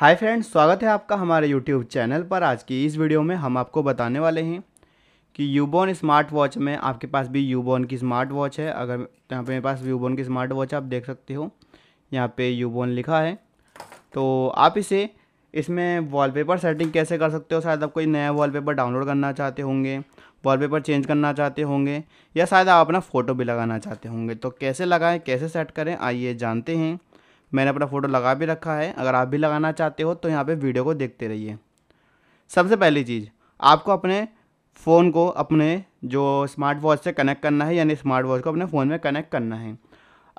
hi friends स्वागत है आपका हमारे यूट्यूब चैनल पर आज की इस वीडियो में हम आपको बताने वाले हैं कि यूबोन स्मार्ट वॉच में आपके पास भी यूबोन की स्मार्ट वॉच है अगर यहाँ पे मेरे पास यूबोन की स्मार्ट वॉच आप देख सकते हो यहाँ पे यूबोन लिखा है तो आप इसे इसमें वॉलपेपर सेटिंग कैसे कर सकते हो शायद आप कोई नया वॉलपेपर डाउनलोड करना चाहते होंगे वॉलपेपर चेंज करना चाहते होंगे या शायद आप अपना फ़ोटो भी लगाना चाहते होंगे तो कैसे लगाएं कैसे सेट करें आइए जानते हैं मैंने अपना फ़ोटो लगा भी रखा है अगर आप भी लगाना चाहते हो तो यहाँ पे वीडियो को देखते रहिए सबसे पहली चीज़ आपको अपने फ़ोन को अपने जो स्मार्ट वॉच से कनेक्ट करना है यानी स्मार्ट वॉच को अपने फ़ोन में कनेक्ट करना है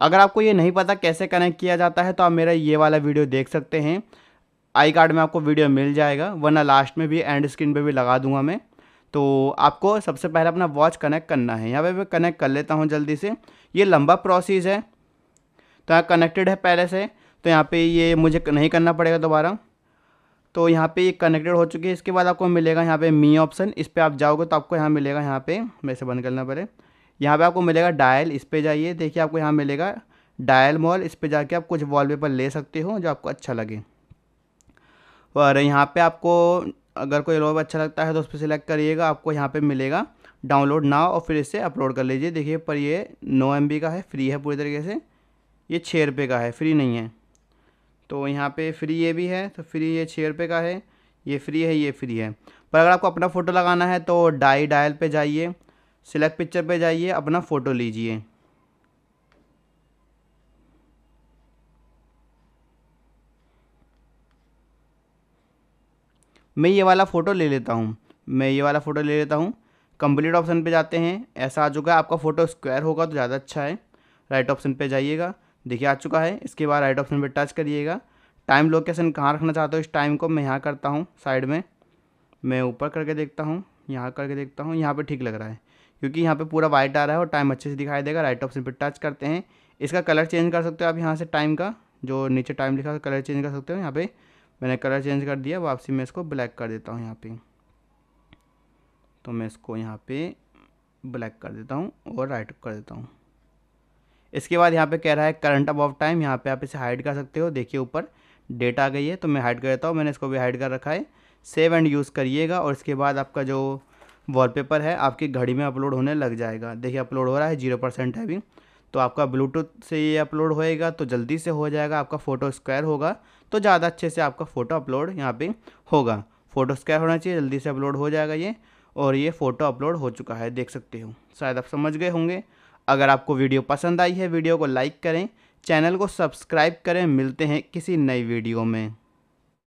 अगर आपको ये नहीं पता कैसे कनेक्ट किया जाता है तो आप मेरा ये वाला वीडियो देख सकते हैं आई कार्ड में आपको वीडियो मिल जाएगा वरना लास्ट में भी एंड स्क्रीन पर भी लगा दूंगा मैं तो आपको सबसे पहले अपना वॉच कनेक्ट करना है यहाँ पे मैं कनेक्ट कर लेता हूँ जल्दी से ये लंबा प्रोसेस है तो यहाँ कनेक्टेड है पहले से तो यहाँ पे ये मुझे नहीं करना पड़ेगा दोबारा तो यहाँ पे ये कनेक्टेड हो चुकी है इसके बाद आपको मिलेगा यहाँ पे मी ऑप्शन इस पर आप जाओगे तो आपको यहाँ मिलेगा यहाँ पे मेरे से बंद करना पड़े यहाँ पे आपको मिलेगा डायल इस पर जाइए देखिए आपको यहाँ मिलेगा डायल मॉल इस पर जाके आप कुछ वॉलपेपर ले सकते हो जो आपको अच्छा लगे और यहाँ पर आपको अगर कोई लोग अच्छा लगता है तो उस पर सिलेक्ट करिएगा आपको यहाँ पर मिलेगा डाउनलोड ना और फिर इसे अपलोड कर लीजिए देखिए पर ये नौ एम का है फ्री है पूरी तरीके से ये छः रुपये का है फ्री नहीं है तो यहाँ पे फ्री ये भी है तो फ्री ये छः रुपये का है ये फ्री है ये फ्री है पर अगर आपको अपना फ़ोटो लगाना है तो डाई डायल पे जाइए सिलेक्ट पिक्चर पे जाइए अपना फ़ोटो लीजिए मैं ये वाला फ़ोटो ले लेता हूँ मैं ये वाला फ़ोटो ले लेता हूँ कंप्लीट ऑप्शन पे जाते हैं ऐसा आ चुका है आपका फ़ोटो स्क्वायर होगा तो ज़्यादा अच्छा है राइट ऑप्शन पे जाइएगा देखिए आ चुका है इसके बाद राइट ऑप्शन पर टच करिएगा टाइम लोकेशन कहाँ रखना चाहते हो इस टाइम को मैं यहाँ करता हूँ साइड में मैं ऊपर करके देखता हूँ यहाँ करके देखता हूँ यहाँ पर ठीक लग रहा है क्योंकि यहाँ पर पूरा वाइट आ रहा है और टाइम अच्छे से दिखाई देगा राइट ऑप्शन पर टच करते हैं इसका कलर चेंज कर सकते हो आप यहाँ से टाइम का जो नीचे टाइम लिखा है कलर चेंज कर सकते हो यहाँ पे मैंने कलर चेंज कर दिया वापसी मैं इसको ब्लैक कर देता हूँ यहाँ पे तो मैं इसको यहाँ पे ब्लैक कर देता हूँ और राइट कर देता हूँ इसके बाद यहाँ पे कह रहा है करंट अबाउट टाइम यहाँ पे आप इसे हाइड कर सकते हो देखिए ऊपर डेटा आ गई है तो मैं हाइड कर देता हूँ मैंने इसको भी हाइड कर रखा है सेव एंड यूज़ करिएगा और इसके बाद आपका जो वॉलपेपर है आपकी घड़ी में अपलोड होने लग जाएगा देखिए अपलोड हो रहा है जीरो परसेंट है अभी तो आपका ब्लूटूथ से ये अपलोड होएगा तो जल्दी से हो जाएगा आपका फ़ोटो स्क्वायर होगा तो ज़्यादा अच्छे से आपका फ़ोटो अपलोड यहाँ पर होगा फ़ोटो स्क्वायर होना चाहिए जल्दी से अपलोड हो जाएगा ये और ये फ़ोटो अपलोड हो चुका है देख सकते हो शायद आप समझ गए होंगे अगर आपको वीडियो पसंद आई है वीडियो को लाइक करें चैनल को सब्सक्राइब करें मिलते हैं किसी नई वीडियो में